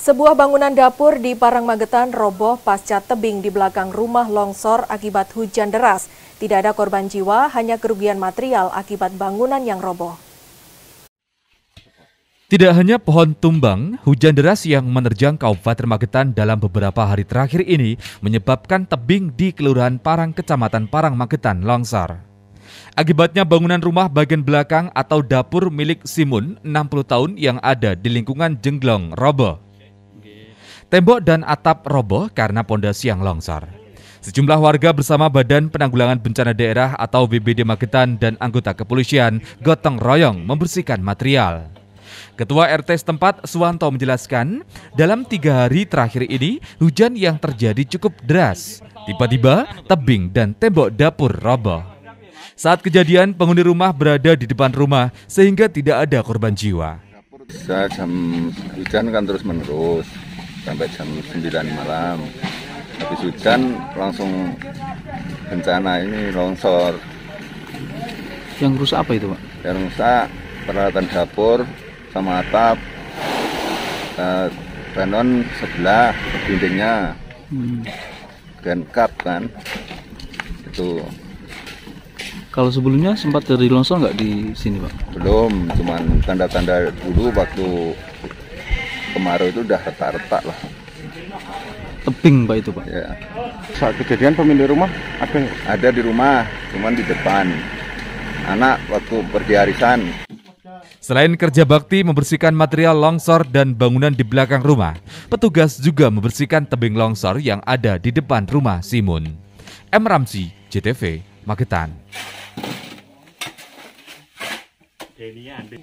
Sebuah bangunan dapur di Parang Magetan roboh pasca tebing di belakang rumah longsor akibat hujan deras. Tidak ada korban jiwa, hanya kerugian material akibat bangunan yang roboh. Tidak hanya pohon tumbang, hujan deras yang menerjang Kabupaten Magetan dalam beberapa hari terakhir ini menyebabkan tebing di Kelurahan Parang, Kecamatan Parang, Magetan longsor. Akibatnya bangunan rumah bagian belakang atau dapur milik Simun, 60 tahun yang ada di lingkungan Jengglong roboh. Tembok dan atap roboh karena pondasi yang longsor. Sejumlah warga bersama Badan Penanggulangan Bencana Daerah atau BBD Magetan dan anggota kepolisian gotong royong membersihkan material. Ketua RT setempat Suwanto menjelaskan, dalam tiga hari terakhir ini hujan yang terjadi cukup deras. Tiba-tiba tebing dan tembok dapur roboh. Saat kejadian penghuni rumah berada di depan rumah sehingga tidak ada korban jiwa. Saya jam hujan kan terus menerus sampai jam 9 malam habis hujan langsung bencana ini longsor yang rusak apa itu pak? yang rusak peralatan dapur sama atap uh, sebelah dindingnya hmm. kap kan itu kalau sebelumnya sempat dari longsor nggak di sini pak? belum cuman tanda-tanda dulu waktu kemarau itu udah retak-retak lah tebing pak itu pak ya. saat kejadian pemilik rumah ada ada di rumah cuman di depan anak waktu pergi arisan Selain kerja bakti membersihkan material longsor dan bangunan di belakang rumah, petugas juga membersihkan tebing longsor yang ada di depan rumah Simon. M. Ramsi, JTV, Magetan.